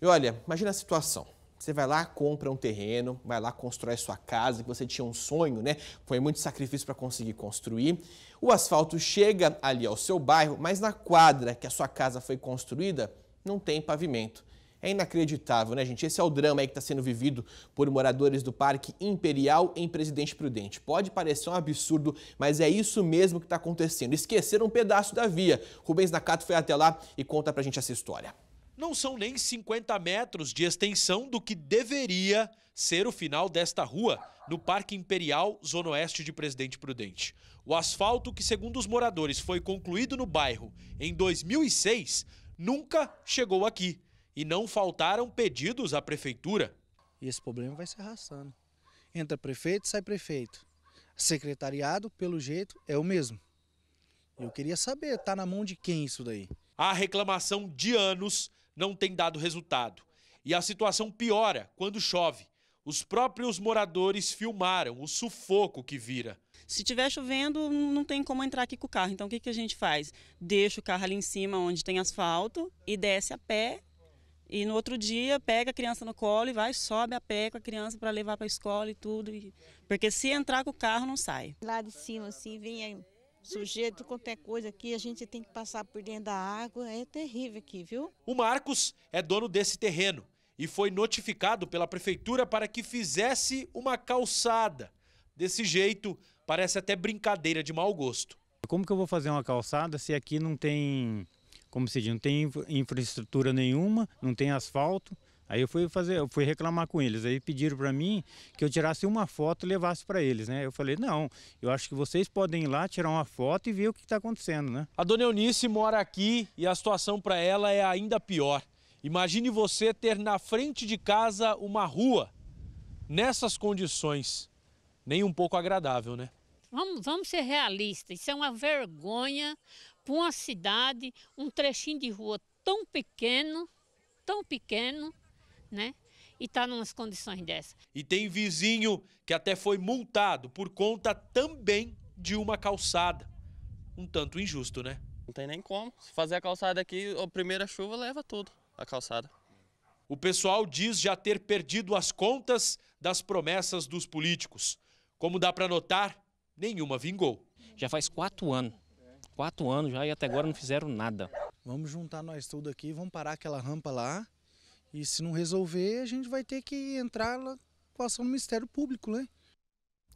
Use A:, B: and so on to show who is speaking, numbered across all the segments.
A: E olha, imagina a situação. Você vai lá, compra um terreno, vai lá, constrói sua casa, que você tinha um sonho, né? Foi muito sacrifício para conseguir construir. O asfalto chega ali ao seu bairro, mas na quadra que a sua casa foi construída, não tem pavimento. É inacreditável, né, gente? Esse é o drama que está sendo vivido por moradores do Parque Imperial em Presidente Prudente. Pode parecer um absurdo, mas é isso mesmo que está acontecendo. Esqueceram um pedaço da via. Rubens Nakato foi até lá e conta pra gente essa história
B: não são nem 50 metros de extensão do que deveria ser o final desta rua, no Parque Imperial, Zona Oeste de Presidente Prudente. O asfalto, que segundo os moradores foi concluído no bairro em 2006, nunca chegou aqui. E não faltaram pedidos à prefeitura. E esse problema vai se arrastando. Entra prefeito, sai prefeito. Secretariado, pelo jeito, é o mesmo. Eu queria saber, está na mão de quem isso daí? A reclamação de anos não tem dado resultado. E a situação piora quando chove. Os próprios moradores filmaram
A: o sufoco que vira. Se estiver chovendo, não tem como entrar aqui com o carro. Então o que, que a gente faz? Deixa o carro ali em cima onde tem asfalto e desce a pé. E no outro dia pega a criança no colo e vai, sobe a pé com a criança para levar para a escola e tudo. Porque se entrar com o carro, não sai. Lá de cima, assim, vem aí sujeito, qualquer coisa aqui, a gente tem que passar por dentro da água, é terrível aqui, viu? O Marcos é dono desse
B: terreno e foi notificado pela prefeitura para que fizesse uma calçada. Desse jeito, parece até brincadeira de mau gosto. Como que eu vou fazer uma calçada se aqui não tem, como se diz, não tem infraestrutura nenhuma, não tem asfalto? Aí eu fui fazer, eu fui reclamar com eles. Aí pediram para mim que eu tirasse uma foto e levasse para eles, né? Eu falei: "Não, eu acho que vocês podem ir lá tirar uma foto e ver o que está acontecendo, né?" A dona Eunice mora aqui e a situação para ela é ainda pior. Imagine você ter na frente de casa uma rua nessas condições. Nem um pouco agradável, né?
A: Vamos, vamos ser realistas. Isso é uma vergonha para uma cidade, um trechinho de rua tão pequeno, tão pequeno, né? E está numas condições dessas.
B: E tem vizinho que até foi multado por conta também de uma calçada. Um tanto injusto, né? Não tem nem como. Se fazer a calçada aqui, a primeira chuva leva tudo, a calçada. O pessoal diz já ter perdido as contas das promessas dos políticos. Como dá para notar, nenhuma vingou. Já faz quatro anos. Quatro anos já e até agora não fizeram nada. Vamos juntar nós tudo aqui, vamos parar aquela rampa lá
A: e se não resolver, a gente vai ter que entrar lá com ação no Ministério Público, né?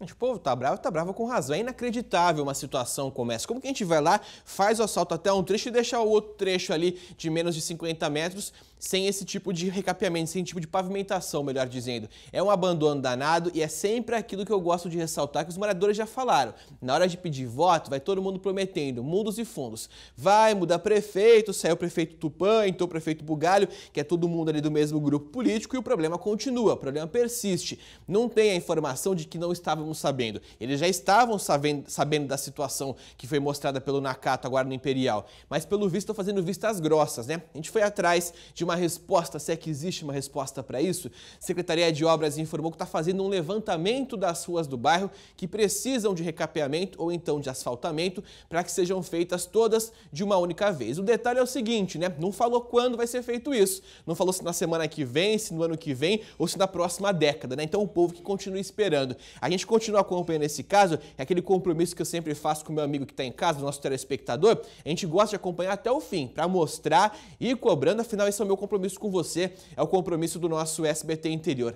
A: O povo tá bravo, tá bravo com razão. É inacreditável uma situação como essa. Como que a gente vai lá, faz o assalto até um trecho e deixa o outro trecho ali de menos de 50 metros sem esse tipo de recapeamento, sem tipo de pavimentação, melhor dizendo. É um abandono danado e é sempre aquilo que eu gosto de ressaltar que os moradores já falaram. Na hora de pedir voto, vai todo mundo prometendo, mundos e fundos. Vai mudar prefeito, saiu o prefeito Tupã, então o prefeito Bugalho, que é todo mundo ali do mesmo grupo político e o problema continua, o problema persiste. Não tem a informação de que não estávamos sabendo. Eles já estavam sabendo, sabendo da situação que foi mostrada pelo Nakato agora no Imperial, mas pelo visto estão fazendo vistas grossas, né? A gente foi atrás de uma uma resposta, se é que existe uma resposta para isso. A Secretaria de Obras informou que está fazendo um levantamento das ruas do bairro que precisam de recapeamento ou então de asfaltamento para que sejam feitas todas de uma única vez. O detalhe é o seguinte, né? Não falou quando vai ser feito isso. Não falou se na semana que vem, se no ano que vem ou se na próxima década, né? Então o povo que continua esperando. A gente continua acompanhando esse caso, é aquele compromisso que eu sempre faço com o meu amigo que está em casa, nosso telespectador. A gente gosta de acompanhar até o fim para mostrar e cobrando, afinal esse é o meu compromisso com você é o compromisso do nosso SBT Interior.